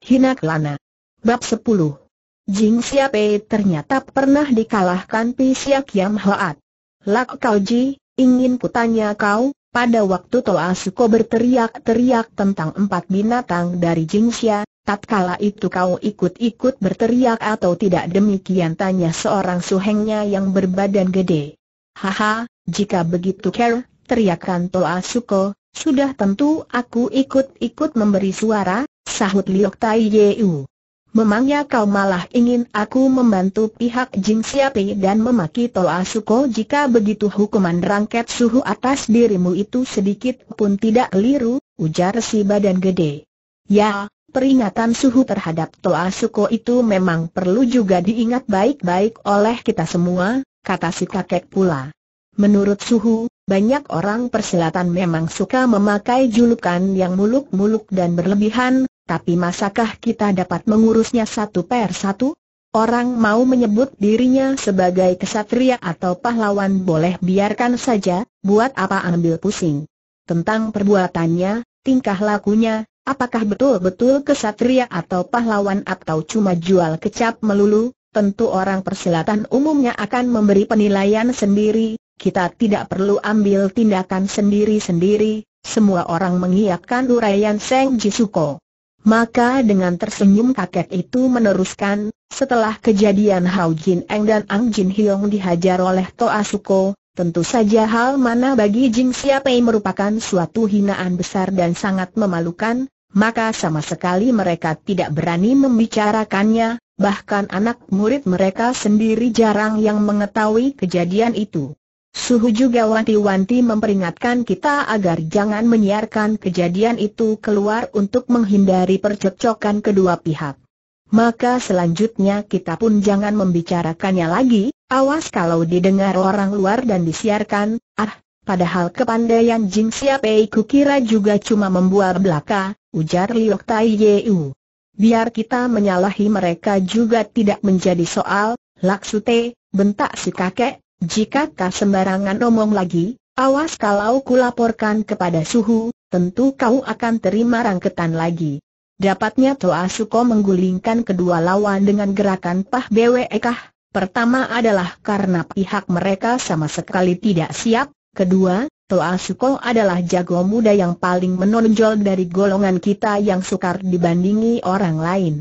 Hina Kelana. Bab 10. Jing ternyata pernah dikalahkan Siak Yam Hoat. Lak Kau Ji, ingin kutanya kau, pada waktu Toa Suko berteriak-teriak tentang empat binatang dari Jingxia, tatkala itu kau ikut-ikut berteriak atau tidak demikian tanya seorang suhengnya yang berbadan gede. Haha, jika begitu ker, teriakkan Toa Suko, sudah tentu aku ikut-ikut memberi suara, sahut Liok Tai Yeu. Memangnya kau malah ingin aku membantu pihak Jing Siapi dan memaki Toa Suko jika begitu hukuman rangket suhu atas dirimu itu sedikit pun tidak keliru, ujar si badan gede. Ya, peringatan suhu terhadap Toa Suko itu memang perlu juga diingat baik-baik oleh kita semua, kata si kakek pula. Menurut suhu, banyak orang persilatan memang suka memakai julukan yang muluk-muluk dan berlebihan, tapi masakah kita dapat mengurusnya satu per satu? Orang mau menyebut dirinya sebagai kesatria atau pahlawan boleh biarkan saja, buat apa ambil pusing. Tentang perbuatannya, tingkah lakunya, apakah betul-betul kesatria atau pahlawan atau cuma jual kecap melulu, tentu orang persilatan umumnya akan memberi penilaian sendiri, kita tidak perlu ambil tindakan sendiri-sendiri, semua orang mengiakan uraian Seng Jisuko. Maka dengan tersenyum kakek itu meneruskan, setelah kejadian Hao Jin Eng dan Ang Jin Hyong dihajar oleh Toa Suko, tentu saja hal mana bagi Jing Xiapei merupakan suatu hinaan besar dan sangat memalukan, maka sama sekali mereka tidak berani membicarakannya, bahkan anak murid mereka sendiri jarang yang mengetahui kejadian itu. Suhu juga wanti-wanti memperingatkan kita agar jangan menyiarkan kejadian itu keluar untuk menghindari percekcokan kedua pihak. Maka selanjutnya kita pun jangan membicarakannya lagi, awas kalau didengar orang luar dan disiarkan, ah, padahal kepandaian Jing Siapei kukira juga cuma membuat belaka, ujar Liok Tai Yeu. Biar kita menyalahi mereka juga tidak menjadi soal, Laksute, bentak si kakek, jika kau sembarangan omong lagi, awas kalau laporkan kepada suhu, tentu kau akan terima rangketan lagi. Dapatnya Toa Suko menggulingkan kedua lawan dengan gerakan pah bwe Pertama adalah karena pihak mereka sama sekali tidak siap, kedua, Toa Suko adalah jago muda yang paling menonjol dari golongan kita yang sukar dibandingi orang lain.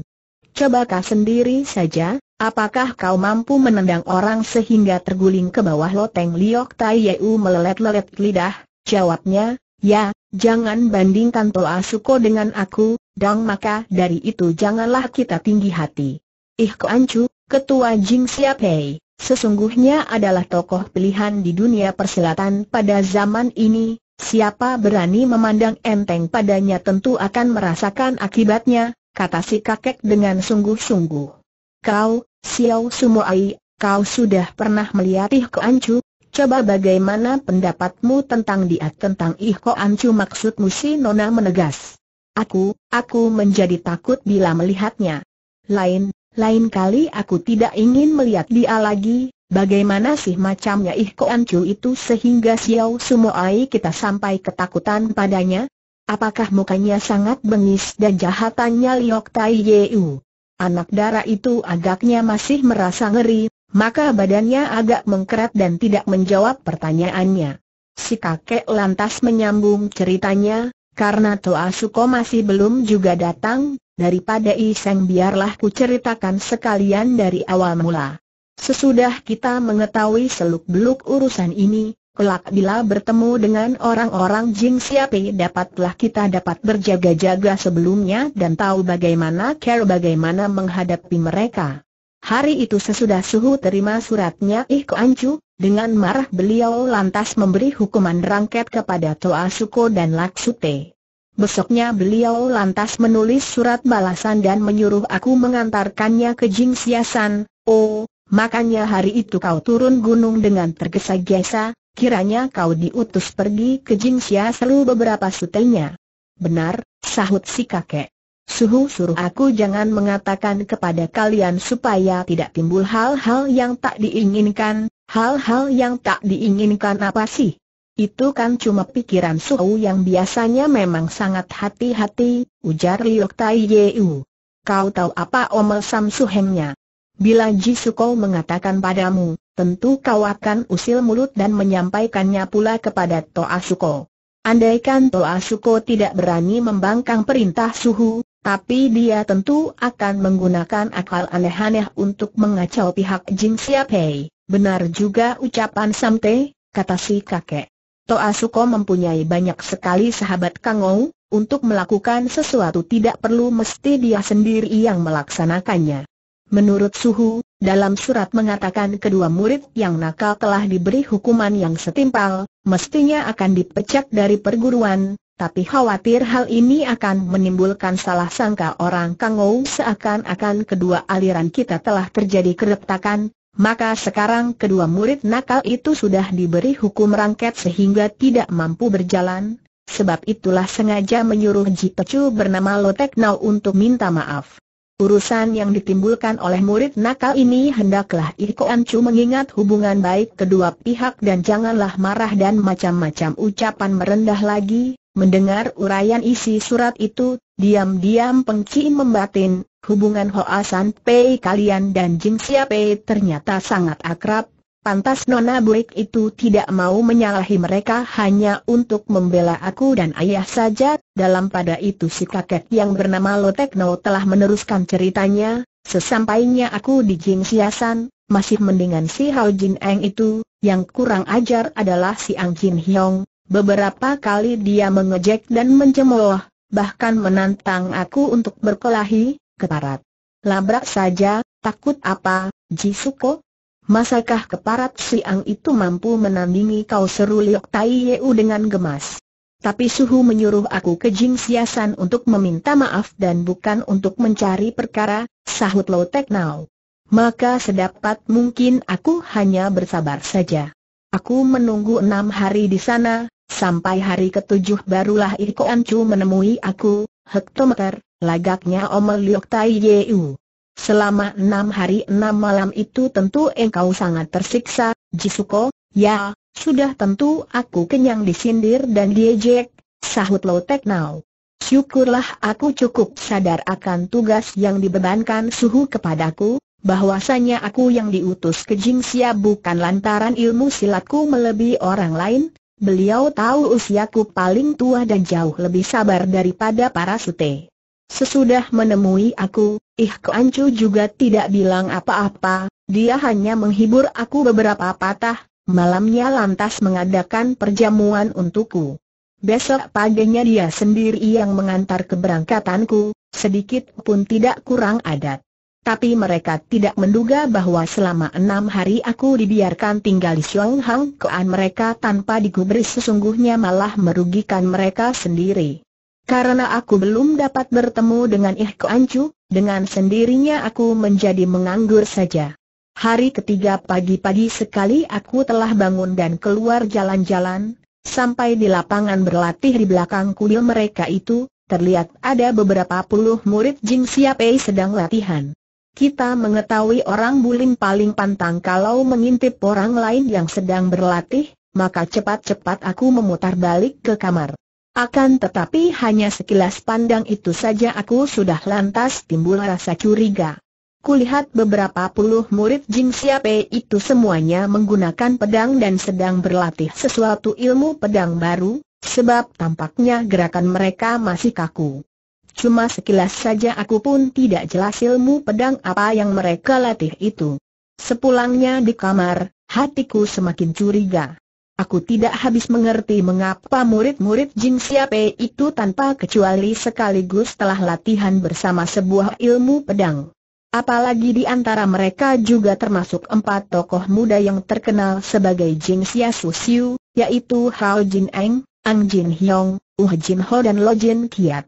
Coba kau sendiri saja, Apakah kau mampu menendang orang sehingga terguling ke bawah loteng Liok Tai Yeu melelet-lelet lidah? Jawabnya, ya, jangan bandingkan Toa Suko dengan aku, dong maka dari itu janganlah kita tinggi hati. Ih Ancu, Ketua Jing Siapei, sesungguhnya adalah tokoh pilihan di dunia persilatan pada zaman ini, siapa berani memandang enteng padanya tentu akan merasakan akibatnya, kata si kakek dengan sungguh-sungguh. Kau, Xiao Sumoai, kau sudah pernah melihatih Ko Ancu, coba bagaimana pendapatmu tentang dia tentang Ih Ko Ancu maksudmu si Nona menegas. Aku, aku menjadi takut bila melihatnya. Lain, lain kali aku tidak ingin melihat dia lagi, bagaimana sih macamnya Ih Ko Ancu itu sehingga Xiao Sumoai kita sampai ketakutan padanya? Apakah mukanya sangat bengis dan jahatannya Liok Tai Yeu? Anak darah itu agaknya masih merasa ngeri, maka badannya agak mengkerat dan tidak menjawab pertanyaannya. Si kakek lantas menyambung ceritanya, karena Toa Suko masih belum juga datang, daripada Iseng biarlah ku ceritakan sekalian dari awal mula. Sesudah kita mengetahui seluk-beluk urusan ini, Kelak bila bertemu dengan orang-orang Jing Siapi dapatlah kita dapat berjaga-jaga sebelumnya dan tahu bagaimana care bagaimana menghadapi mereka. Hari itu sesudah Suhu terima suratnya Ih Anju, dengan marah beliau lantas memberi hukuman rangket kepada Toa Suko dan Laksute. Besoknya beliau lantas menulis surat balasan dan menyuruh aku mengantarkannya ke Jing Siasan, oh, makanya hari itu kau turun gunung dengan tergesa-gesa, Kiranya kau diutus pergi ke Jinxia selu beberapa sutenya. Benar, sahut si kakek. Suhu suruh aku jangan mengatakan kepada kalian supaya tidak timbul hal-hal yang tak diinginkan, hal-hal yang tak diinginkan apa sih? Itu kan cuma pikiran Suhu yang biasanya memang sangat hati-hati, ujar Liok Tai Yeu. Kau tahu apa omel Sam Suhengnya? Bila Jisuko mengatakan padamu, tentu kau akan usil mulut dan menyampaikannya pula kepada Toa Suko. Andaikan Toa Suko tidak berani membangkang perintah suhu, tapi dia tentu akan menggunakan akal aneh-aneh untuk mengacau pihak Jing Siapei. Benar juga ucapan Samte, kata si kakek. Toa Suko mempunyai banyak sekali sahabat Kangou, untuk melakukan sesuatu tidak perlu mesti dia sendiri yang melaksanakannya. Menurut Suhu, dalam surat mengatakan kedua murid yang nakal telah diberi hukuman yang setimpal, mestinya akan dipecat dari perguruan, tapi khawatir hal ini akan menimbulkan salah sangka orang Kangou seakan-akan kedua aliran kita telah terjadi keretakan, maka sekarang kedua murid nakal itu sudah diberi hukum rangket sehingga tidak mampu berjalan, sebab itulah sengaja menyuruh Ji Pecu bernama Lotek Nau untuk minta maaf. Urusan yang ditimbulkan oleh murid nakal ini hendaklah Iko Ancu mengingat hubungan baik kedua pihak dan janganlah marah dan macam-macam ucapan merendah lagi. Mendengar uraian isi surat itu, diam-diam pengci membatin, hubungan Hoa San Pei kalian dan Jing Sia Pei ternyata sangat akrab, Pantas Nona Blake itu tidak mau menyalahi mereka hanya untuk membela aku dan ayah saja. Dalam pada itu si kakek yang bernama Lotekno telah meneruskan ceritanya, sesampainya aku di Jing Siasan, masih mendingan si Hao Jin Eng itu, yang kurang ajar adalah si Ang Jin Hyong. Beberapa kali dia mengejek dan mencemooh, bahkan menantang aku untuk berkelahi, keparat. Labrak saja, takut apa, Ji Suko? Masakah keparat siang itu mampu menandingi kau seru Liok Tai Yeu dengan gemas? Tapi suhu menyuruh aku ke Jing Siasan untuk meminta maaf dan bukan untuk mencari perkara, sahut Lo Tek Nao. Maka sedapat mungkin aku hanya bersabar saja. Aku menunggu enam hari di sana, sampai hari ketujuh barulah Iko Ancu menemui aku, hektometer, lagaknya Omel Liok Tai Yeu. Selama enam hari enam malam itu tentu engkau sangat tersiksa, Jisuko, ya, sudah tentu aku kenyang disindir dan diejek, sahut Tek Nau. Syukurlah aku cukup sadar akan tugas yang dibebankan suhu kepadaku, bahwasanya aku yang diutus ke Jingxia bukan lantaran ilmu silatku melebihi orang lain, beliau tahu usiaku paling tua dan jauh lebih sabar daripada para sute. Sesudah menemui aku, Ih Koancu juga tidak bilang apa-apa, dia hanya menghibur aku beberapa patah, malamnya lantas mengadakan perjamuan untukku. Besok paginya dia sendiri yang mengantar keberangkatanku, sedikit pun tidak kurang adat. Tapi mereka tidak menduga bahwa selama enam hari aku dibiarkan tinggal di Xiong Hang mereka tanpa digubris sesungguhnya malah merugikan mereka sendiri. Karena aku belum dapat bertemu dengan Ih Ancu, dengan sendirinya aku menjadi menganggur saja. Hari ketiga pagi-pagi sekali aku telah bangun dan keluar jalan-jalan, sampai di lapangan berlatih di belakang kuil mereka itu, terlihat ada beberapa puluh murid Jing Siapei sedang latihan. Kita mengetahui orang bulim paling pantang kalau mengintip orang lain yang sedang berlatih, maka cepat-cepat aku memutar balik ke kamar. Akan tetapi hanya sekilas pandang itu saja aku sudah lantas timbul rasa curiga. Kulihat beberapa puluh murid Jing Siape itu semuanya menggunakan pedang dan sedang berlatih sesuatu ilmu pedang baru, sebab tampaknya gerakan mereka masih kaku. Cuma sekilas saja aku pun tidak jelas ilmu pedang apa yang mereka latih itu. Sepulangnya di kamar, hatiku semakin curiga. Aku tidak habis mengerti mengapa murid-murid Jin Siape itu tanpa kecuali sekaligus telah latihan bersama sebuah ilmu pedang. Apalagi di antara mereka juga termasuk empat tokoh muda yang terkenal sebagai Jin Xia Su yaitu Hao Jin Eng, Ang Jin Hyong, Uh Jin Ho dan Lo Jin Kiat.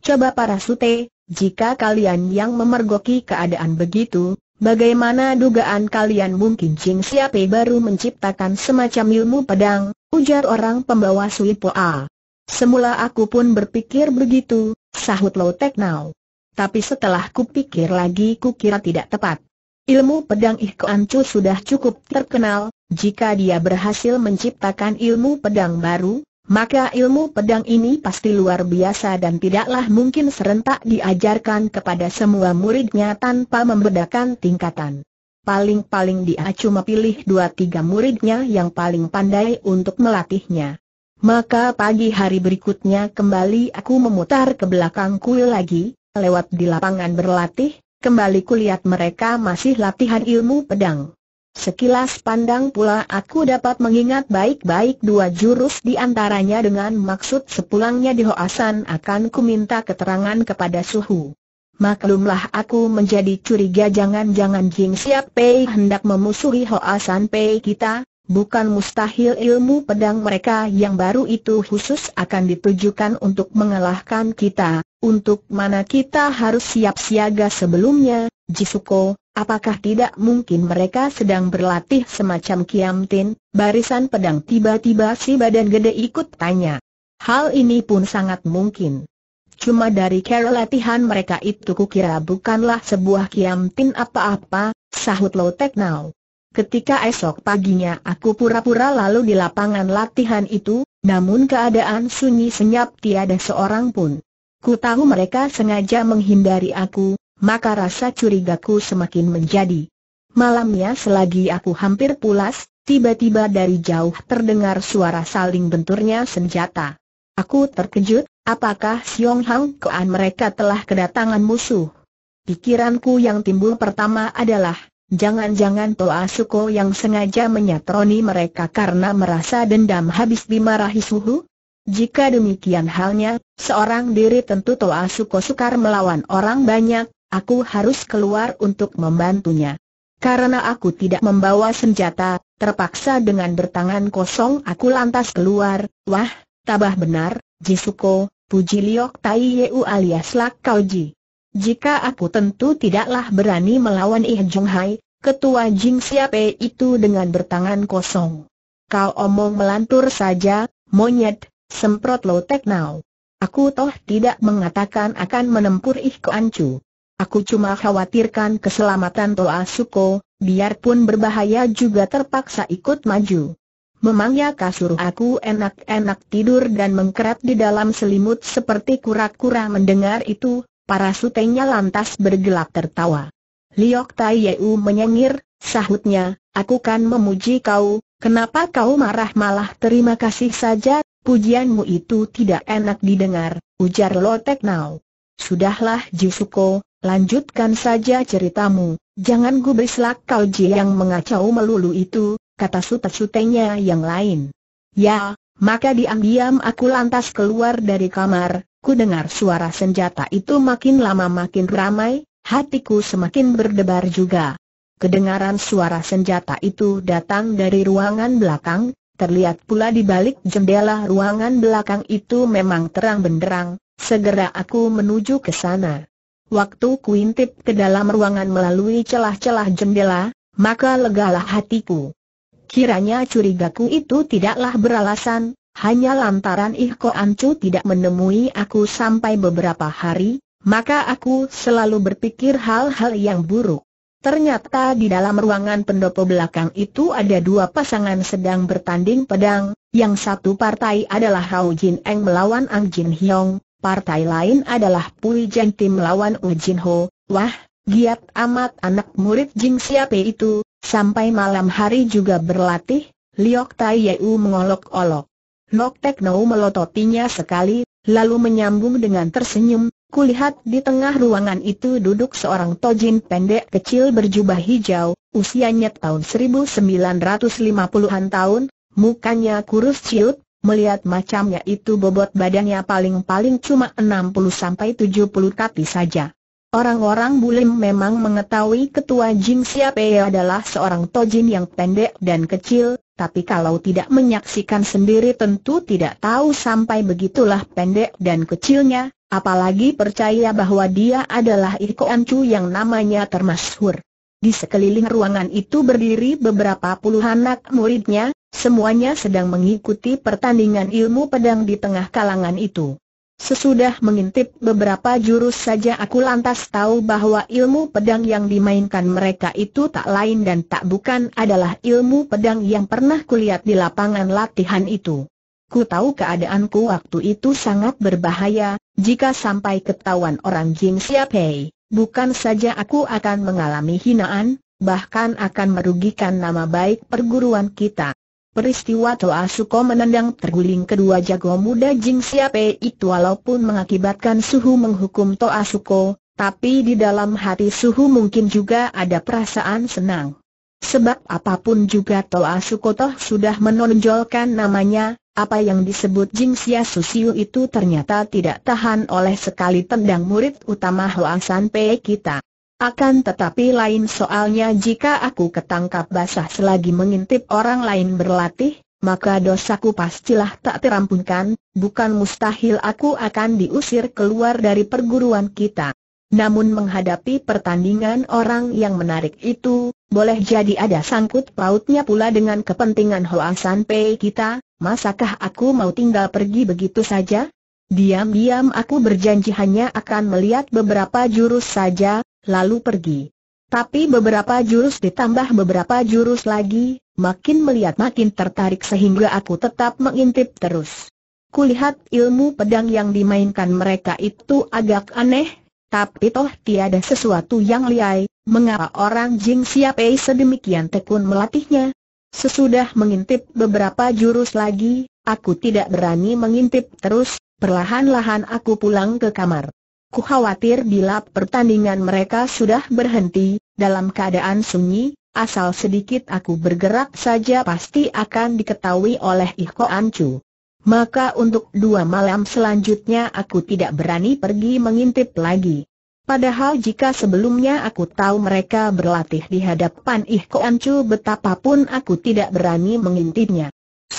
Coba para sute, jika kalian yang memergoki keadaan begitu, Bagaimana dugaan kalian mungkin Ching Siapai baru menciptakan semacam ilmu pedang, ujar orang pembawa Sui Poa. Semula aku pun berpikir begitu, sahut Lo Tek Nau. Tapi setelah kupikir lagi kukira tidak tepat. Ilmu pedang Ih Ancu sudah cukup terkenal, jika dia berhasil menciptakan ilmu pedang baru, maka ilmu pedang ini pasti luar biasa dan tidaklah mungkin serentak diajarkan kepada semua muridnya tanpa membedakan tingkatan. Paling-paling dia cuma pilih dua tiga muridnya yang paling pandai untuk melatihnya. Maka pagi hari berikutnya kembali aku memutar ke belakang kuil lagi, lewat di lapangan berlatih, kembali kulihat mereka masih latihan ilmu pedang. Sekilas pandang pula aku dapat mengingat baik-baik dua jurus di antaranya dengan maksud sepulangnya di Hoasan akan kuminta keterangan kepada Suhu. Maklumlah aku menjadi curiga jangan-jangan Jing Siap Pei hendak memusuhi Hoasan Pei kita, bukan mustahil ilmu pedang mereka yang baru itu khusus akan ditujukan untuk mengalahkan kita, untuk mana kita harus siap siaga sebelumnya, Jisuko, Apakah tidak mungkin mereka sedang berlatih semacam kiamtin, barisan pedang tiba-tiba si badan gede ikut tanya. Hal ini pun sangat mungkin. Cuma dari cara latihan mereka itu kukira bukanlah sebuah kiamtin apa-apa, sahut Lotek Nau. Ketika esok paginya aku pura-pura lalu di lapangan latihan itu, namun keadaan sunyi senyap tiada seorang pun. Ku tahu mereka sengaja menghindari aku, maka rasa curigaku semakin menjadi. Malamnya selagi aku hampir pulas, tiba-tiba dari jauh terdengar suara saling benturnya senjata. Aku terkejut, apakah Xiong Hang Koan mereka telah kedatangan musuh? Pikiranku yang timbul pertama adalah, Jangan-jangan Toa Suko yang sengaja menyatroni mereka karena merasa dendam habis dimarahi Suhu? Jika demikian halnya, seorang diri tentu Toa Suko sukar melawan orang banyak, Aku harus keluar untuk membantunya. Karena aku tidak membawa senjata, terpaksa dengan bertangan kosong aku lantas keluar. Wah, tabah benar, Jisuko, puji Liok Tai Yeu alias Lak Kau Ji. Jika aku tentu tidaklah berani melawan Ih Jung Hai, ketua Jing Siapai itu dengan bertangan kosong. Kau omong melantur saja, monyet, semprot lotek now. Aku toh tidak mengatakan akan menempur Ih Chu. Aku cuma khawatirkan keselamatan Toa Suko, biarpun berbahaya juga terpaksa ikut maju. Memangnya kasur aku enak-enak tidur dan mengkerat di dalam selimut seperti kura-kura mendengar itu, para sutenya lantas bergelak tertawa. Liok Tai Yeu menyengir, sahutnya, aku kan memuji kau, kenapa kau marah malah terima kasih saja, pujianmu itu tidak enak didengar, ujar Lotek Nau. Sudahlah Jusuko, Lanjutkan saja ceritamu, jangan gubrislah kau ji yang mengacau melulu itu, kata suta-sutenya yang lain. Ya, maka diam-diam aku lantas keluar dari kamar, ku dengar suara senjata itu makin lama makin ramai, hatiku semakin berdebar juga. Kedengaran suara senjata itu datang dari ruangan belakang, terlihat pula di balik jendela ruangan belakang itu memang terang benderang, segera aku menuju ke sana. Waktu kuintip ke dalam ruangan melalui celah-celah jendela, maka legalah hatiku. Kiranya curigaku itu tidaklah beralasan, hanya lantaran Ihko Ancu tidak menemui aku sampai beberapa hari, maka aku selalu berpikir hal-hal yang buruk. Ternyata di dalam ruangan pendopo belakang itu ada dua pasangan sedang bertanding pedang, yang satu partai adalah Hao Jin Eng melawan Ang Jin Hyong, Partai lain adalah Pui Jeng Tim lawan Jin Ho, wah, giat amat anak murid Jing Siape itu, sampai malam hari juga berlatih, Liok Tai Yeu mengolok-olok. Nok Nau melototinya sekali, lalu menyambung dengan tersenyum, kulihat di tengah ruangan itu duduk seorang tojin pendek kecil berjubah hijau, usianya tahun 1950-an tahun, mukanya kurus ciut, Melihat macamnya itu bobot badannya paling-paling cuma 60-70 kati saja. Orang-orang Bulim memang mengetahui ketua Siapa Siape adalah seorang tojin yang pendek dan kecil, tapi kalau tidak menyaksikan sendiri tentu tidak tahu sampai begitulah pendek dan kecilnya, apalagi percaya bahwa dia adalah Iko Ancu yang namanya termasyhur. Di sekeliling ruangan itu berdiri beberapa puluh anak muridnya, Semuanya sedang mengikuti pertandingan ilmu pedang di tengah kalangan itu. Sesudah mengintip beberapa jurus saja aku lantas tahu bahwa ilmu pedang yang dimainkan mereka itu tak lain dan tak bukan adalah ilmu pedang yang pernah kulihat di lapangan latihan itu. Ku tahu keadaanku waktu itu sangat berbahaya, jika sampai ketahuan orang Jing Siapei, bukan saja aku akan mengalami hinaan, bahkan akan merugikan nama baik perguruan kita. Peristiwa Toa Suko menendang terguling kedua jago muda Jing Siapai itu walaupun mengakibatkan Suhu menghukum Toa Suko, tapi di dalam hati Suhu mungkin juga ada perasaan senang. Sebab apapun juga Toa Suko toh sudah menonjolkan namanya, apa yang disebut Jing Sia Susiu itu ternyata tidak tahan oleh sekali tendang murid utama Hoa San Pei kita. Akan tetapi lain soalnya jika aku ketangkap basah selagi mengintip orang lain berlatih, maka dosaku pastilah tak terampunkan, bukan mustahil aku akan diusir keluar dari perguruan kita. Namun menghadapi pertandingan orang yang menarik itu, boleh jadi ada sangkut pautnya pula dengan kepentingan Hoa San kita, masakah aku mau tinggal pergi begitu saja? Diam-diam aku berjanji hanya akan melihat beberapa jurus saja, lalu pergi. Tapi beberapa jurus ditambah beberapa jurus lagi, makin melihat makin tertarik sehingga aku tetap mengintip terus. Kulihat ilmu pedang yang dimainkan mereka itu agak aneh, tapi toh tiada sesuatu yang liai, mengapa orang Jing Siapei sedemikian tekun melatihnya? Sesudah mengintip beberapa jurus lagi, aku tidak berani mengintip terus, Perlahan-lahan aku pulang ke kamar. Ku khawatir bila pertandingan mereka sudah berhenti, dalam keadaan sunyi, asal sedikit aku bergerak saja pasti akan diketahui oleh Iko Ancu. Maka untuk dua malam selanjutnya aku tidak berani pergi mengintip lagi. Padahal jika sebelumnya aku tahu mereka berlatih di hadapan Iko Ancu, betapapun aku tidak berani mengintipnya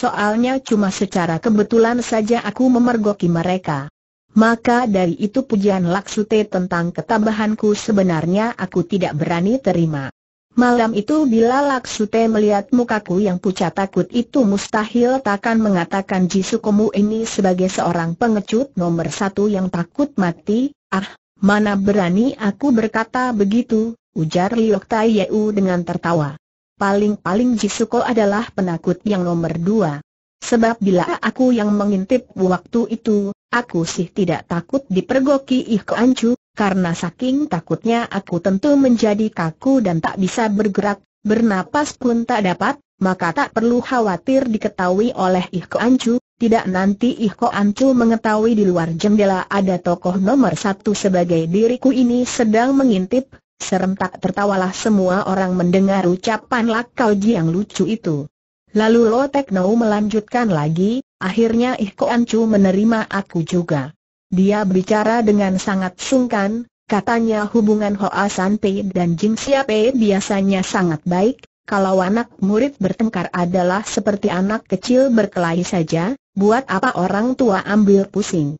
soalnya cuma secara kebetulan saja aku memergoki mereka. Maka dari itu pujian Laksute tentang ketabahanku sebenarnya aku tidak berani terima. Malam itu bila Laksute melihat mukaku yang pucat takut itu mustahil takkan mengatakan Jisukomu ini sebagai seorang pengecut nomor satu yang takut mati, ah, mana berani aku berkata begitu, ujar Liok Tai Yeu dengan tertawa paling-paling Jisuko adalah penakut yang nomor dua. Sebab bila aku yang mengintip waktu itu, aku sih tidak takut dipergoki ih keancu, karena saking takutnya aku tentu menjadi kaku dan tak bisa bergerak, bernapas pun tak dapat, maka tak perlu khawatir diketahui oleh ih keancu, tidak nanti Iko Ancu mengetahui di luar jendela ada tokoh nomor satu sebagai diriku ini sedang mengintip, Serentak tertawalah semua orang mendengar ucapan Lakau Ji yang lucu itu. Lalu Lo Tekno melanjutkan lagi, akhirnya Ih Ancu menerima aku juga. Dia bicara dengan sangat sungkan, katanya hubungan Hoa San Pei dan Jing Sia Pei biasanya sangat baik, kalau anak murid bertengkar adalah seperti anak kecil berkelahi saja, buat apa orang tua ambil pusing.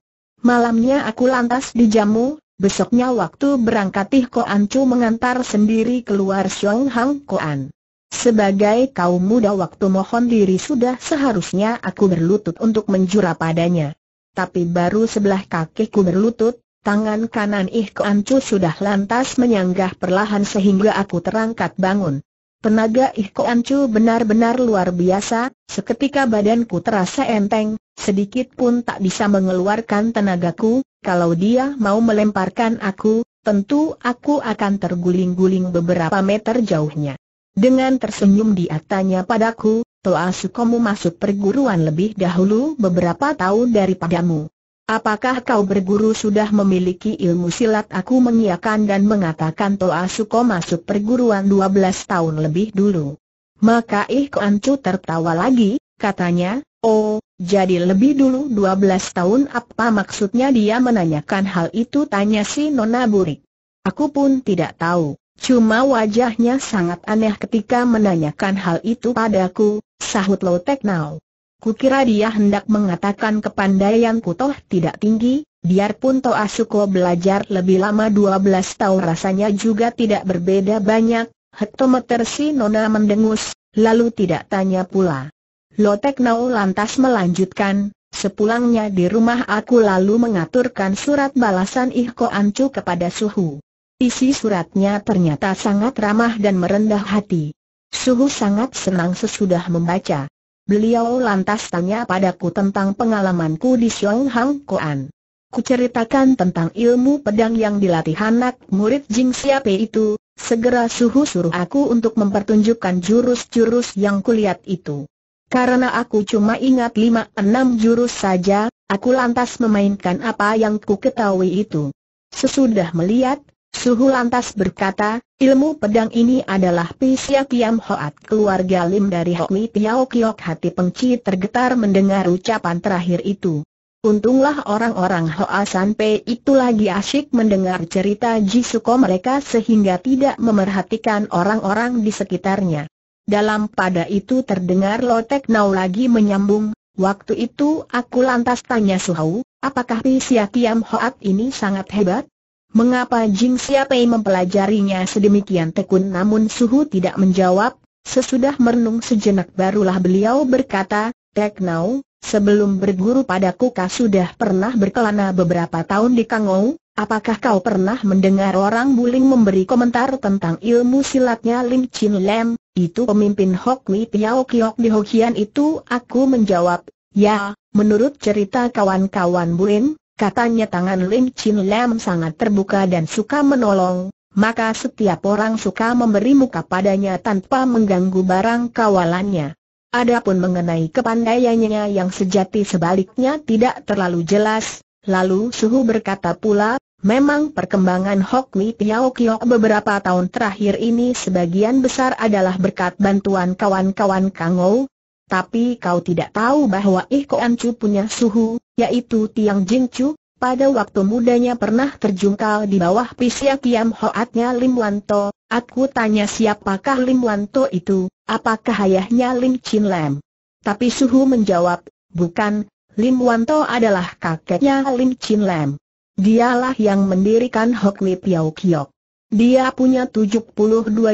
Malamnya aku lantas dijamu, Besoknya waktu berangkat Tih Koan Chu mengantar sendiri keluar Xiong Hang Koan. Sebagai kaum muda waktu mohon diri sudah seharusnya aku berlutut untuk menjura padanya. Tapi baru sebelah kakiku berlutut, tangan kanan Ih Koan Chu sudah lantas menyanggah perlahan sehingga aku terangkat bangun. Tenaga Ih Koan Chu benar-benar luar biasa, seketika badanku terasa enteng, sedikit pun tak bisa mengeluarkan tenagaku, kalau dia mau melemparkan aku, tentu aku akan terguling-guling beberapa meter jauhnya. Dengan tersenyum dia tanya padaku, Toa Sukomu masuk perguruan lebih dahulu beberapa tahun daripadamu. Apakah kau berguru sudah memiliki ilmu silat aku mengiakan dan mengatakan Toa Suko masuk perguruan 12 tahun lebih dulu. Maka Ih Koancu tertawa lagi, katanya, oh, jadi lebih dulu 12 tahun apa maksudnya dia menanyakan hal itu tanya si Nona Burik. Aku pun tidak tahu, cuma wajahnya sangat aneh ketika menanyakan hal itu padaku, sahut Lo Nau. Kukira dia hendak mengatakan kepandaianku toh tidak tinggi, biarpun toh Asuko belajar lebih lama 12 tahun rasanya juga tidak berbeda banyak, hektometer si Nona mendengus, lalu tidak tanya pula. Lotek Nau lantas melanjutkan, sepulangnya di rumah aku lalu mengaturkan surat balasan Ihko Ancu kepada Suhu. Isi suratnya ternyata sangat ramah dan merendah hati. Suhu sangat senang sesudah membaca. Beliau lantas tanya padaku tentang pengalamanku di Sionghang Koan. Kuceritakan tentang ilmu pedang yang dilatih anak murid Jing itu, segera Suhu suruh aku untuk mempertunjukkan jurus-jurus yang kulihat itu. Karena aku cuma ingat lima enam jurus saja, aku lantas memainkan apa yang ku ketahui itu. Sesudah melihat, Suhu lantas berkata, ilmu pedang ini adalah Pisia Kiam Hoat keluarga Lim dari Hokmi Piao Kiok hati pengci tergetar mendengar ucapan terakhir itu. Untunglah orang-orang Hoa San Pei itu lagi asyik mendengar cerita Jisuko mereka sehingga tidak memerhatikan orang-orang di sekitarnya. Dalam pada itu terdengar Lotek Nau lagi menyambung, waktu itu aku lantas tanya Suhau, apakah Pisia Kiam Hoat ini sangat hebat? Mengapa Jing siapai mempelajarinya sedemikian tekun namun Suhu tidak menjawab, sesudah merenung sejenak barulah beliau berkata, Tek Nau, sebelum berguru padaku kau sudah pernah berkelana beberapa tahun di Kangou, Apakah kau pernah mendengar orang Buling memberi komentar tentang ilmu silatnya Lim Chin Lam? itu pemimpin Hok Mi Piao Kiok di Hokian itu? Aku menjawab, ya, menurut cerita kawan-kawan Buling, katanya tangan Lim Chin Lam sangat terbuka dan suka menolong, maka setiap orang suka memberi muka padanya tanpa mengganggu barang kawalannya. Adapun mengenai kepandaiannya yang sejati sebaliknya tidak terlalu jelas, Lalu Suhu berkata pula, memang perkembangan Hok Mi Piao Kio beberapa tahun terakhir ini sebagian besar adalah berkat bantuan kawan-kawan Kang Ou, tapi kau tidak tahu bahwa Ih Koan Chu punya Suhu, yaitu Tiang Jing Chu, pada waktu mudanya pernah terjungkal di bawah pisya Kiam Hoatnya Lim Wanto, aku tanya siapakah Lim Wanto itu, apakah ayahnya Lim Chin Lam. Tapi Suhu menjawab, bukan, Lim Wanto adalah kakeknya Lim Chin Lam. Dialah yang mendirikan Hok Mi Piao Kiok. Dia punya 72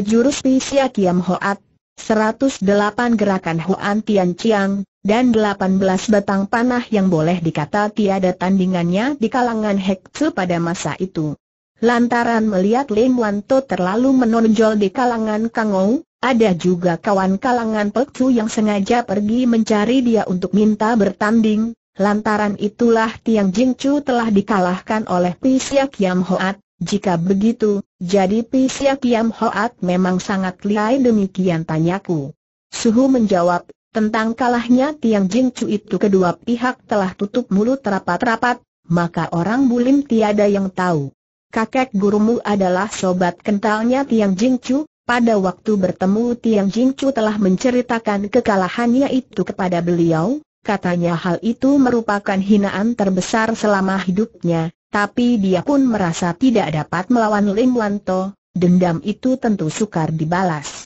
jurus Pisia Kiam Hoat, 108 gerakan Hoan Tian Chiang, dan 18 batang panah yang boleh dikata tiada tandingannya di kalangan Heksu pada masa itu. Lantaran melihat Lim Wanto terlalu menonjol di kalangan Kangou, ada juga kawan kalangan Pekcu yang sengaja pergi mencari dia untuk minta bertanding, lantaran itulah Tiang Jingcu telah dikalahkan oleh Pisia Kiam Hoat. Jika begitu, jadi Pisia Kiam Hoat memang sangat lihai demikian tanyaku. Suhu menjawab, tentang kalahnya Tiang Jingcu itu kedua pihak telah tutup mulut rapat-rapat, maka orang bulim tiada yang tahu. Kakek gurumu adalah sobat kentalnya Tiang Jingcu, pada waktu bertemu Tiang Jingcu telah menceritakan kekalahannya itu kepada beliau, katanya hal itu merupakan hinaan terbesar selama hidupnya, tapi dia pun merasa tidak dapat melawan Lim Wanto, dendam itu tentu sukar dibalas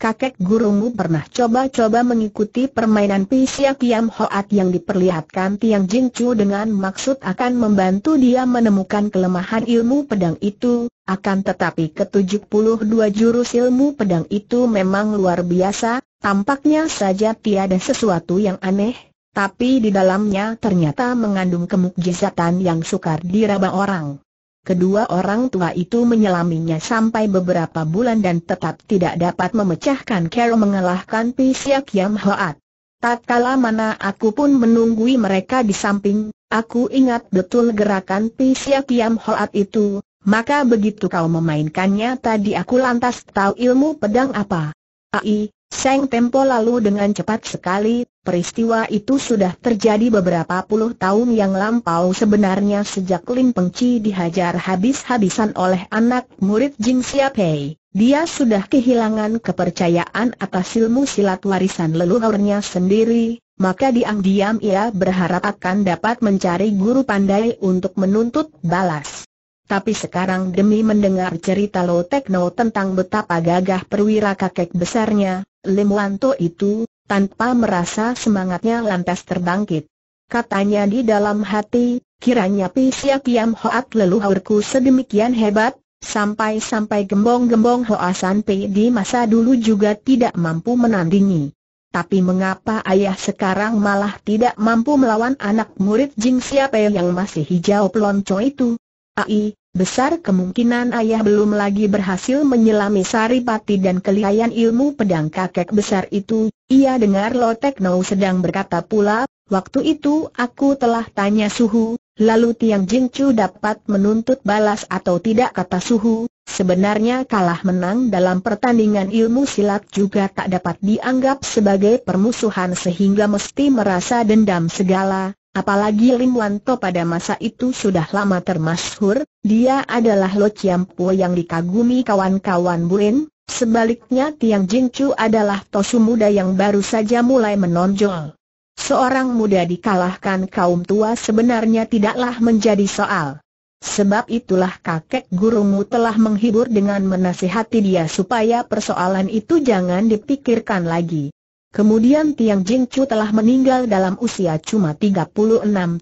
kakek gurumu pernah coba-coba mengikuti permainan Pisya Kiam Hoat yang diperlihatkan Tiang Chu dengan maksud akan membantu dia menemukan kelemahan ilmu pedang itu, akan tetapi ke-72 jurus ilmu pedang itu memang luar biasa, tampaknya saja tiada sesuatu yang aneh, tapi di dalamnya ternyata mengandung kemukjizatan yang sukar diraba orang. Kedua orang tua itu menyelaminya sampai beberapa bulan dan tetap tidak dapat memecahkan Kero mengalahkan Pisiak Kiam Hoat. Tak kala mana aku pun menunggui mereka di samping, aku ingat betul gerakan Pisiak Kiam Hoat itu, maka begitu kau memainkannya tadi aku lantas tahu ilmu pedang apa. Ai, Seng Tempo lalu dengan cepat sekali, peristiwa itu sudah terjadi beberapa puluh tahun yang lampau sebenarnya sejak Lim Pengci dihajar habis-habisan oleh anak murid Jing Siapei. Dia sudah kehilangan kepercayaan atas ilmu silat warisan leluhurnya sendiri, maka diam-diam ia berharap akan dapat mencari guru pandai untuk menuntut balas. Tapi sekarang demi mendengar cerita Lo Tekno tentang betapa gagah perwira kakek besarnya, Wanto itu, tanpa merasa semangatnya lantas terbangkit. Katanya di dalam hati, kiranya Pisya Kiam Hoat leluhurku sedemikian hebat, sampai-sampai gembong-gembong Hoasan Pi di masa dulu juga tidak mampu menandingi. Tapi mengapa ayah sekarang malah tidak mampu melawan anak murid Jing Siapa yang masih hijau pelonco itu? Ai, Besar kemungkinan ayah belum lagi berhasil menyelami saripati dan kelihayan ilmu pedang kakek besar itu, ia dengar Tekno sedang berkata pula, waktu itu aku telah tanya Suhu, lalu Tiang Jingcu dapat menuntut balas atau tidak kata Suhu, sebenarnya kalah menang dalam pertandingan ilmu silat juga tak dapat dianggap sebagai permusuhan sehingga mesti merasa dendam segala, Apalagi Lim Wan pada masa itu sudah lama termasyhur, dia adalah Lo Chiam Po yang dikagumi kawan-kawan Buin, sebaliknya Tiang Jing Chu adalah Tosu muda yang baru saja mulai menonjol. Seorang muda dikalahkan kaum tua sebenarnya tidaklah menjadi soal. Sebab itulah kakek gurumu telah menghibur dengan menasihati dia supaya persoalan itu jangan dipikirkan lagi. Kemudian Tiang Jing telah meninggal dalam usia cuma 36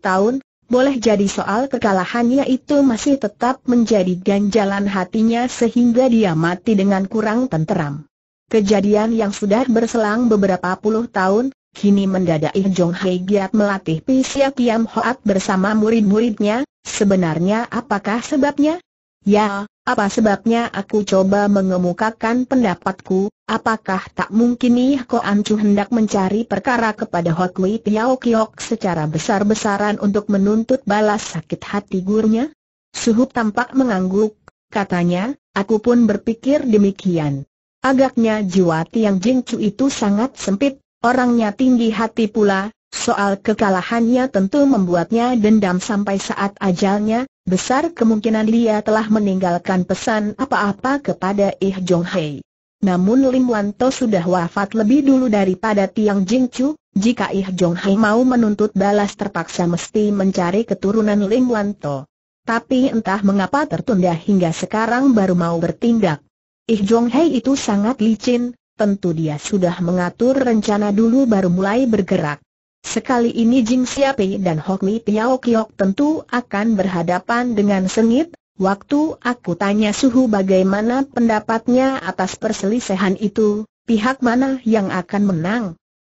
tahun, boleh jadi soal kekalahannya itu masih tetap menjadi ganjalan hatinya sehingga dia mati dengan kurang tenteram. Kejadian yang sudah berselang beberapa puluh tahun, kini mendadak Jong Hei giat melatih Pisia Kiam Hoat bersama murid-muridnya, sebenarnya apakah sebabnya? Ya, apa sebabnya aku coba mengemukakan pendapatku, apakah tak mungkin Nih ko ancu hendak mencari perkara kepada Hot Kui Piao Kiok secara besar-besaran untuk menuntut balas sakit hati gurunya? Suhu tampak mengangguk, katanya, aku pun berpikir demikian. Agaknya jiwa Tiang Jing Chu itu sangat sempit, orangnya tinggi hati pula, Soal kekalahannya tentu membuatnya dendam sampai saat ajalnya, besar kemungkinan dia telah meninggalkan pesan apa-apa kepada Ih Jong Hei. Namun Lim Wan To sudah wafat lebih dulu daripada Tiang Jing Chu, jika Ih Jong Hei mau menuntut balas terpaksa mesti mencari keturunan Lim Wan To. Tapi entah mengapa tertunda hingga sekarang baru mau bertindak. Ih Jong Hei itu sangat licin, tentu dia sudah mengatur rencana dulu baru mulai bergerak. Sekali ini Jing Siapi dan Hok Mi Piao Kiok tentu akan berhadapan dengan sengit, waktu aku tanya Suhu bagaimana pendapatnya atas perselisihan itu, pihak mana yang akan menang?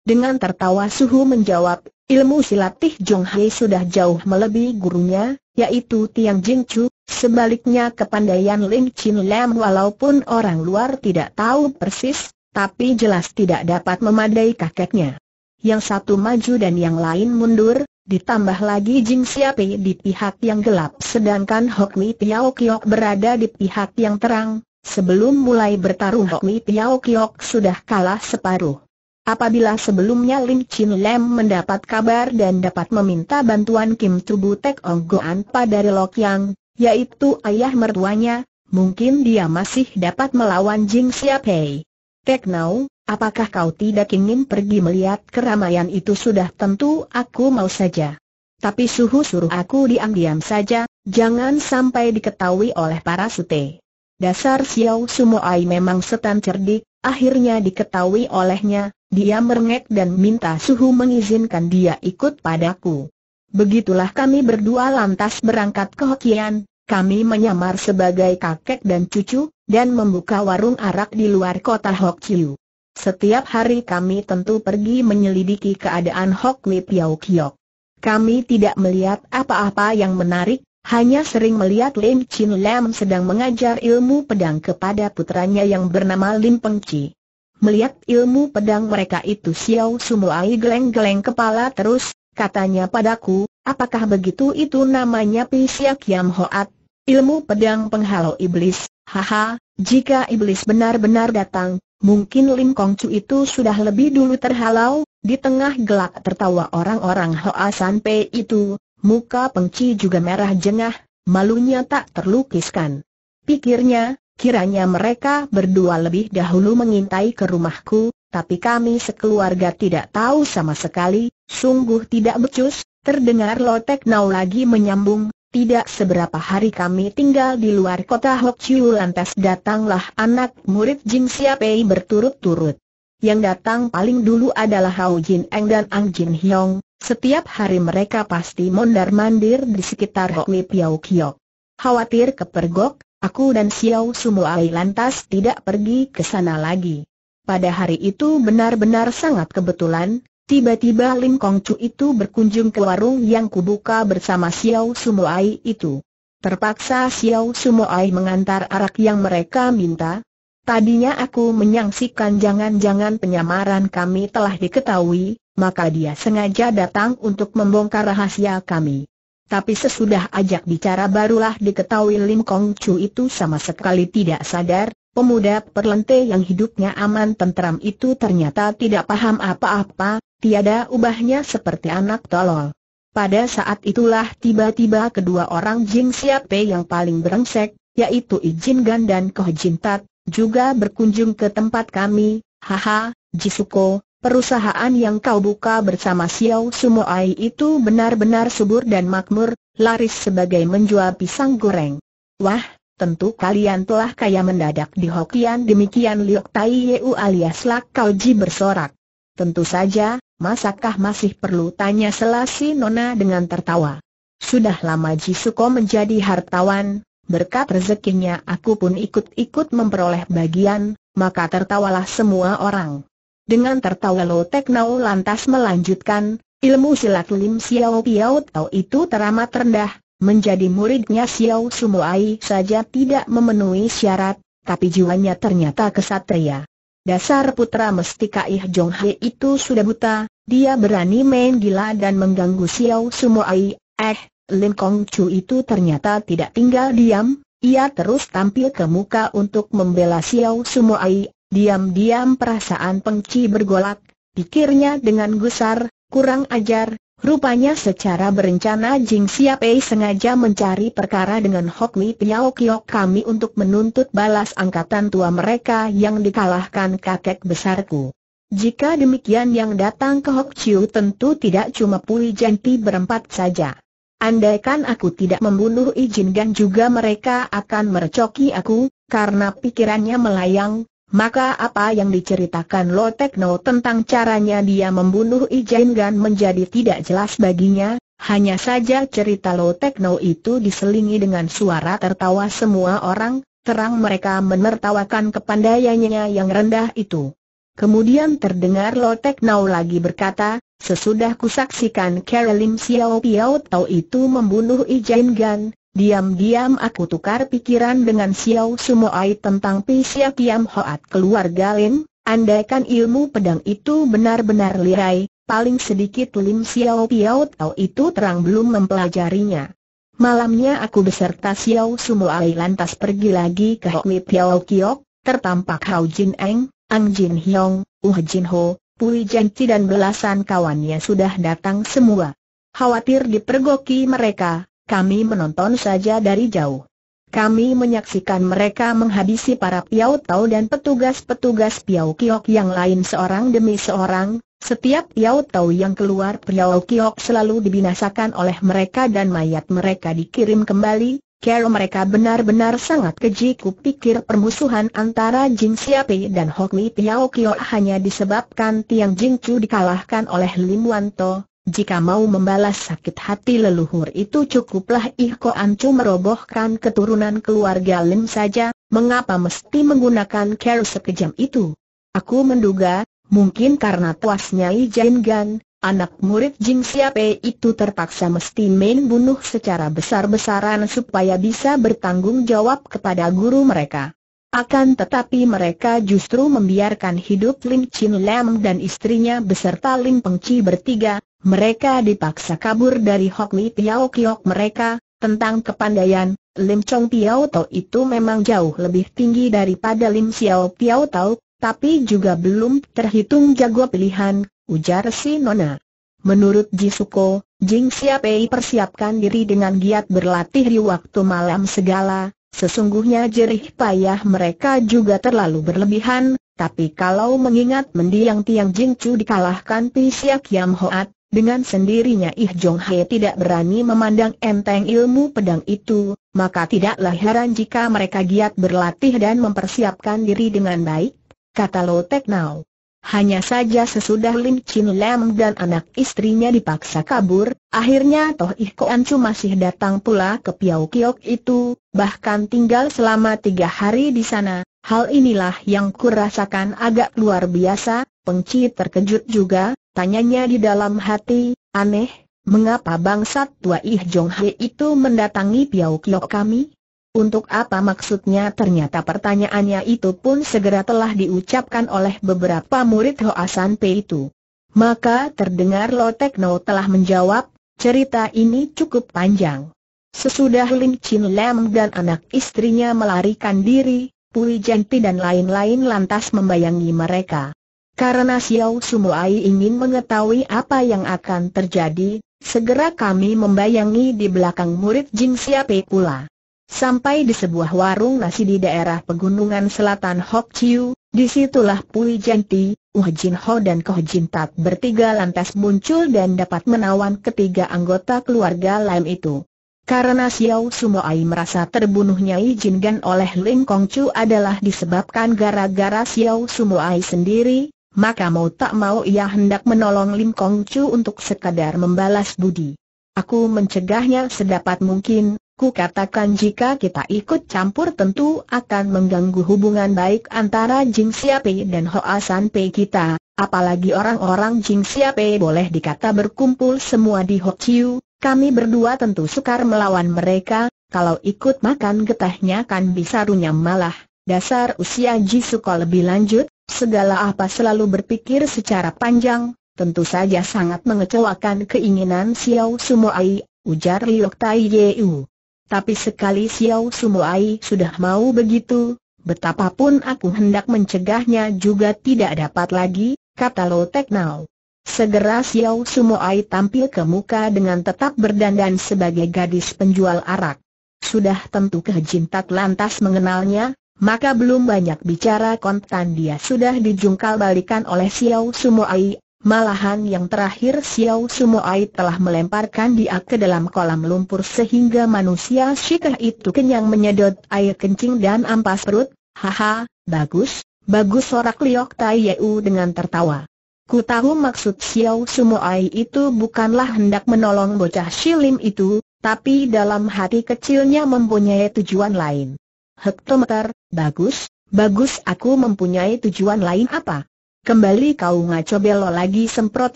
Dengan tertawa Suhu menjawab, ilmu silatih Jong Hai sudah jauh melebihi gurunya, yaitu Tiang Jing Chu, sebaliknya kepandaian Ling Chin Lam walaupun orang luar tidak tahu persis, tapi jelas tidak dapat memadai kakeknya yang satu maju dan yang lain mundur, ditambah lagi Jing Siapi di pihak yang gelap sedangkan Hok Mi Piao Kiok berada di pihak yang terang, sebelum mulai bertarung Hok Mi Piao Kiok sudah kalah separuh. Apabila sebelumnya Lin Chin Lam mendapat kabar dan dapat meminta bantuan Kim Tubu Tek Ong Goan pada Relok Yang, yaitu ayah mertuanya, mungkin dia masih dapat melawan Jing Siapei. Tek Nau, Apakah kau tidak ingin pergi melihat keramaian itu sudah tentu aku mau saja. Tapi suhu suruh aku diam-diam saja, jangan sampai diketahui oleh para sute. Dasar Xiao Sumoai memang setan cerdik, akhirnya diketahui olehnya, dia merengek dan minta suhu mengizinkan dia ikut padaku. Begitulah kami berdua lantas berangkat ke Hokian, kami menyamar sebagai kakek dan cucu, dan membuka warung arak di luar kota Hokyu. Setiap hari kami tentu pergi menyelidiki keadaan Hok Li Piao Kio. Kami tidak melihat apa-apa yang menarik, hanya sering melihat Lim Chin Lam sedang mengajar ilmu pedang kepada putranya yang bernama Lim Peng Chi. Melihat ilmu pedang mereka itu Xiao Sumuai geleng-geleng kepala terus, katanya padaku, apakah begitu itu namanya Pisya Kiam Hoat, ilmu pedang penghalau iblis, haha, jika iblis benar-benar datang, Mungkin Lim Kong Chu itu sudah lebih dulu terhalau, di tengah gelak tertawa orang-orang Hoa San Pei itu, muka pengci juga merah jengah, malunya tak terlukiskan. Pikirnya, kiranya mereka berdua lebih dahulu mengintai ke rumahku, tapi kami sekeluarga tidak tahu sama sekali, sungguh tidak becus, terdengar Lotek Nau lagi menyambung, tidak seberapa hari kami tinggal di luar kota Hok Chiu lantas datanglah anak murid Jin Siapei berturut-turut. Yang datang paling dulu adalah Hao Jin Eng dan Ang Jin Hyong, setiap hari mereka pasti mondar-mandir di sekitar Hok Mi Piao Kiok. Khawatir kepergok, aku dan Xiao Sumo lantas tidak pergi ke sana lagi. Pada hari itu benar-benar sangat kebetulan, Tiba-tiba Lim Kong Chu itu berkunjung ke warung yang kubuka bersama Xiao Sumoai itu. Terpaksa Xiao Sumoai mengantar arak yang mereka minta. Tadinya aku menyaksikan jangan-jangan penyamaran kami telah diketahui, maka dia sengaja datang untuk membongkar rahasia kami. Tapi sesudah ajak bicara barulah diketahui Lim Kong Chu itu sama sekali tidak sadar, Pemuda perlente yang hidupnya aman tentram itu ternyata tidak paham apa-apa, tiada ubahnya seperti anak tolol. Pada saat itulah tiba-tiba kedua orang Jing Siape yang paling berengsek, yaitu Ijin Gan dan Koh Jin Tat, juga berkunjung ke tempat kami, haha, Jisuko, perusahaan yang kau buka bersama Xiao Sumo Ai itu benar-benar subur dan makmur, laris sebagai menjual pisang goreng. Wah, tentu kalian telah kaya mendadak di Hokian demikian Liok Tai Yeu alias Lak Kau Ji bersorak. Tentu saja, masakah masih perlu tanya selasi Nona dengan tertawa. Sudah lama Ji Jisuko menjadi hartawan, berkat rezekinya aku pun ikut-ikut memperoleh bagian, maka tertawalah semua orang. Dengan tertawa Lo Teknau lantas melanjutkan, ilmu silat Lim Xiao Piao Tau itu teramat rendah, Menjadi muridnya Xiao Sumuai saja tidak memenuhi syarat, tapi jiwanya ternyata kesatria. Dasar putra mestika Ih Jong Hei itu sudah buta, dia berani main gila dan mengganggu Xiao Sumuai. Eh, Lin Kong Chu itu ternyata tidak tinggal diam, ia terus tampil ke muka untuk membela Xiao Sumuai. Diam-diam perasaan pengci bergolak, pikirnya dengan gusar, kurang ajar, Rupanya secara berencana Jing Siapei sengaja mencari perkara dengan Hok Mi Piao Kiok kami untuk menuntut balas angkatan tua mereka yang dikalahkan kakek besarku. Jika demikian yang datang ke Hok Chiu tentu tidak cuma Pui Janti berempat saja. Andaikan aku tidak membunuh izin dan juga mereka akan merecoki aku, karena pikirannya melayang, maka apa yang diceritakan Lo Tekno tentang caranya dia membunuh Ijen Gan menjadi tidak jelas baginya, hanya saja cerita Lo Tekno itu diselingi dengan suara tertawa semua orang, terang mereka menertawakan kepandaiannya yang rendah itu. Kemudian terdengar Lo Tekno lagi berkata, sesudah kusaksikan Caroline Xiao Piao Tau itu membunuh Ijen Gan, Diam-diam aku tukar pikiran dengan Xiao Sumoai tentang Pisia Kiam Hoat keluarga Lin, andaikan ilmu pedang itu benar-benar lirai, paling sedikit Lim Xiao Piao Tao itu terang belum mempelajarinya. Malamnya aku beserta Xiao Sumoai lantas pergi lagi ke Mi Piao Kiok, tertampak Hao Jin Eng, Ang Jin Hyong, Uh Jin Ho, Pui Chi dan belasan kawannya sudah datang semua. Khawatir dipergoki mereka, kami menonton saja dari jauh. Kami menyaksikan mereka menghabisi para piau tau dan petugas-petugas piau kiok yang lain seorang demi seorang, setiap piau tau yang keluar piau kiok selalu dibinasakan oleh mereka dan mayat mereka dikirim kembali, kalau mereka benar-benar sangat keji kupikir permusuhan antara Jin Siapi dan Hokmi Li Piao hanya disebabkan Tiang Chu dikalahkan oleh Lim Wanto. Jika mau membalas sakit hati leluhur itu cukuplah Ihko Ancu merobohkan keturunan keluarga Lim saja, mengapa mesti menggunakan care sekejam itu? Aku menduga, mungkin karena tuasnya Li Gan, anak murid Jing Siape itu terpaksa mesti main bunuh secara besar-besaran supaya bisa bertanggung jawab kepada guru mereka. Akan tetapi mereka justru membiarkan hidup Lim Chin Lam dan istrinya beserta Lim Pengci bertiga, mereka dipaksa kabur dari Hok Li Piao Kiok mereka, tentang kepandaian, Lim Chong Piao Tau itu memang jauh lebih tinggi daripada Lim Xiao Piao Tau, tapi juga belum terhitung jago pilihan, ujar si Nona. Menurut Jisuko, Jing Xiapei persiapkan diri dengan giat berlatih di waktu malam segala, sesungguhnya jerih payah mereka juga terlalu berlebihan, tapi kalau mengingat mendiang Tiang Jing Chu dikalahkan Siak Kiam Hoat, dengan sendirinya Ih Jong Hae tidak berani memandang enteng ilmu pedang itu, maka tidaklah heran jika mereka giat berlatih dan mempersiapkan diri dengan baik, kata Lo Tek Nau. Hanya saja sesudah Lim Chin Lam dan anak istrinya dipaksa kabur, akhirnya Toh Ih Koan Chu masih datang pula ke Piau Kiok itu, bahkan tinggal selama tiga hari di sana. Hal inilah yang kurasakan agak luar biasa, Pengci terkejut juga, Tanyanya di dalam hati, aneh, mengapa bangsat tua Ih Jong Hei itu mendatangi Piau Kiok kami? Untuk apa maksudnya ternyata pertanyaannya itu pun segera telah diucapkan oleh beberapa murid Hoasan Pei itu. Maka terdengar Lo Tekno telah menjawab, cerita ini cukup panjang. Sesudah Lim Chin Lam dan anak istrinya melarikan diri, Pui Jenti dan lain-lain lantas membayangi mereka. Karena Xiao Sumuai ingin mengetahui apa yang akan terjadi, segera kami membayangi di belakang murid Jin Siape pula. Sampai di sebuah warung nasi di daerah pegunungan selatan Hok Chiu, disitulah Pui Jenti, Uh Jin Ho dan Koh Jin Tat bertiga lantas muncul dan dapat menawan ketiga anggota keluarga Lam itu. Karena Xiao Sumoai merasa terbunuhnya Jin Gan oleh Ling Kong Chu adalah disebabkan gara-gara Xiao Sumoai sendiri, maka mau tak mau ia hendak menolong Lim Kong Chu untuk sekadar membalas budi. Aku mencegahnya sedapat mungkin, ku katakan jika kita ikut campur tentu akan mengganggu hubungan baik antara Jing Siape dan Hoa San Pei kita, apalagi orang-orang Jing Siape boleh dikata berkumpul semua di Ho Chiu, kami berdua tentu sukar melawan mereka, kalau ikut makan getahnya kan bisa runyam malah. Dasar usia Jisuko lebih lanjut, Segala apa selalu berpikir secara panjang, tentu saja sangat mengecewakan keinginan Xiao Sumoai, ujar Liok Tai Yeu. Tapi sekali Xiao Sumoai sudah mau begitu, betapapun aku hendak mencegahnya juga tidak dapat lagi, kata Lo Tek Nao. Segera Xiao Sumoai tampil ke muka dengan tetap berdandan sebagai gadis penjual arak. Sudah tentu Kehintat lantas mengenalnya, maka belum banyak bicara kontan dia sudah dijungkal balikan oleh Xiao Sumoai, malahan yang terakhir Xiao Sumoai telah melemparkan dia ke dalam kolam lumpur sehingga manusia syikah itu kenyang menyedot air kencing dan ampas perut, haha, bagus, bagus sorak Liok Tai Yeu dengan tertawa. Ku tahu maksud Xiao Sumoai itu bukanlah hendak menolong bocah Shilim itu, tapi dalam hati kecilnya mempunyai tujuan lain. Hektometer, Bagus, bagus aku mempunyai tujuan lain apa? Kembali kau ngaco belo lagi semprot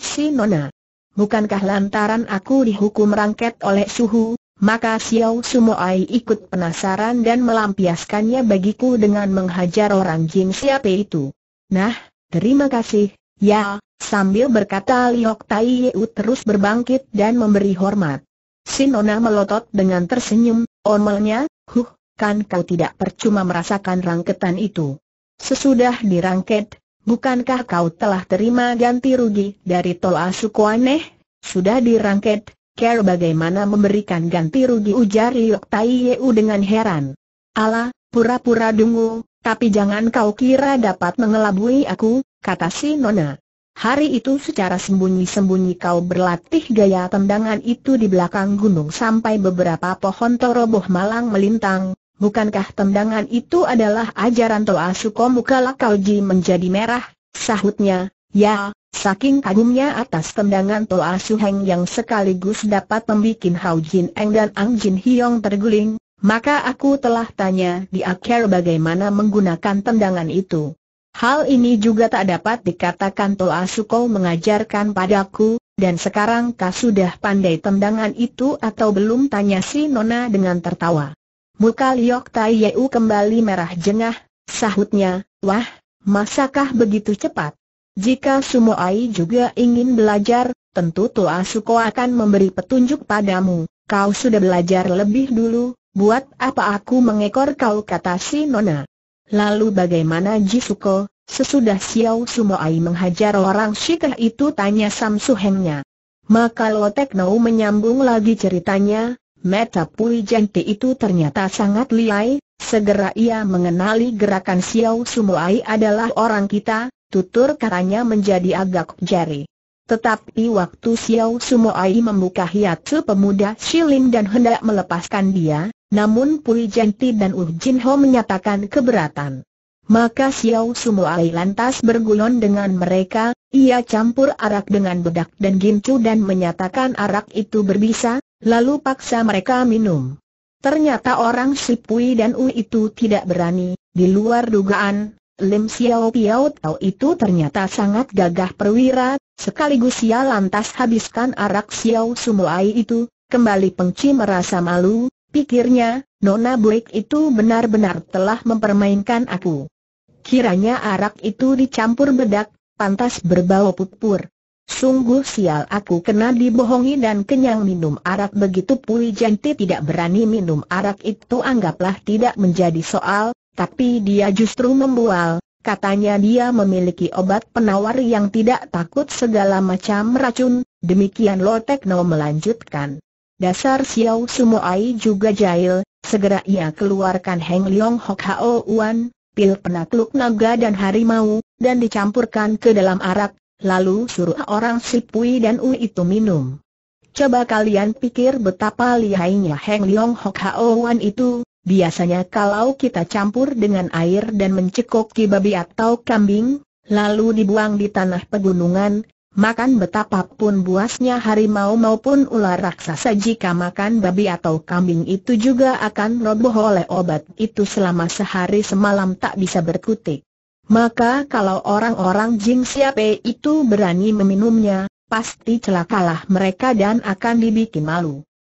si Nona. Bukankah lantaran aku dihukum rangket oleh suhu, maka Xiao Sumoai ikut penasaran dan melampiaskannya bagiku dengan menghajar orang Jin siapa itu. Nah, terima kasih, ya, sambil berkata Liok Tai Yeu terus berbangkit dan memberi hormat. Si Nona melotot dengan tersenyum, omelnya, kan kau tidak percuma merasakan rangketan itu. Sesudah dirangket, bukankah kau telah terima ganti rugi dari Tol Asukoaneh? Sudah dirangket, care bagaimana memberikan ganti rugi ujar Yok Tai Yeu dengan heran. Ala, pura-pura dungu, tapi jangan kau kira dapat mengelabui aku, kata si Nona. Hari itu secara sembunyi-sembunyi kau berlatih gaya tendangan itu di belakang gunung sampai beberapa pohon teroboh malang melintang, bukankah tendangan itu adalah ajaran Toa Suko muka Lakauji menjadi merah, sahutnya, ya, saking kagumnya atas tendangan Toa Suheng yang sekaligus dapat membuat Hao Jin Eng dan Ang Jin Hyong terguling, maka aku telah tanya di akhir bagaimana menggunakan tendangan itu. Hal ini juga tak dapat dikatakan Toa Suko mengajarkan padaku, dan sekarang kau sudah pandai tendangan itu atau belum tanya si Nona dengan tertawa. Muka Liok Tai Yeu kembali merah jengah, sahutnya, wah, masakah begitu cepat? Jika Sumo Ai juga ingin belajar, tentu Tua Suko akan memberi petunjuk padamu. Kau sudah belajar lebih dulu, buat apa aku mengekor kau kata si Nona. Lalu bagaimana Jisuko, sesudah Xiao Sumo Ai menghajar orang Shikah itu tanya Sam Suhengnya. Maka nau menyambung lagi ceritanya, Meta Pui Jente itu ternyata sangat liai, segera ia mengenali gerakan Xiao Sumuai adalah orang kita, tutur katanya menjadi agak jari. Tetapi waktu Xiao Sumuai membuka hiatsu pemuda Shilin dan hendak melepaskan dia, namun Pui Jenti dan Uh Jin Ho menyatakan keberatan. Maka Xiao Sumuai lantas bergulon dengan mereka, ia campur arak dengan bedak dan gincu dan menyatakan arak itu berbisa, lalu paksa mereka minum. Ternyata orang Sipui dan U itu tidak berani, di luar dugaan, Lim Xiao Piao Tau itu ternyata sangat gagah perwira, sekaligus ia lantas habiskan arak Xiao Sumuai itu, kembali pengci merasa malu, pikirnya, Nona Buik itu benar-benar telah mempermainkan aku. Kiranya arak itu dicampur bedak, pantas berbau pupur. Sungguh sial aku kena dibohongi dan kenyang minum arak begitu Pui janti tidak berani minum arak itu anggaplah tidak menjadi soal, tapi dia justru membual, Katanya dia memiliki obat penawar yang tidak takut segala macam racun, demikian Lo Tekno melanjutkan. Dasar Xiao Sumoai juga jahil, segera ia keluarkan Heng Liong Hok Hao Wan, pil penakluk naga dan harimau, dan dicampurkan ke dalam arak, lalu suruh orang sipui dan U itu minum. Coba kalian pikir betapa lihainya Heng Leong Hok Hao Wan itu, biasanya kalau kita campur dengan air dan mencekoki babi atau kambing, lalu dibuang di tanah pegunungan, makan betapapun buasnya harimau maupun ular raksasa jika makan babi atau kambing itu juga akan roboh oleh obat itu selama sehari semalam tak bisa berkutik. Maka kalau orang-orang Jing Siape itu berani meminumnya, pasti celakalah mereka dan akan dibikin malu.